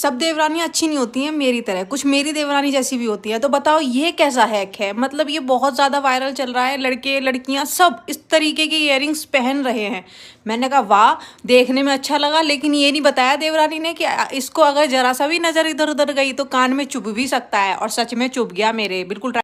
सब देवरानियाँ अच्छी नहीं होती हैं मेरी तरह कुछ मेरी देवरानी जैसी भी होती है तो बताओ ये कैसा हैक है मतलब ये बहुत ज़्यादा वायरल चल रहा है लड़के लड़कियाँ सब इस तरीके के इयर पहन रहे हैं मैंने कहा वाह देखने में अच्छा लगा लेकिन ये नहीं बताया देवरानी ने कि इसको अगर जरा सा भी नज़र इधर उधर गई तो कान में चुभ भी सकता है और सच में चुभ गया मेरे बिल्कुल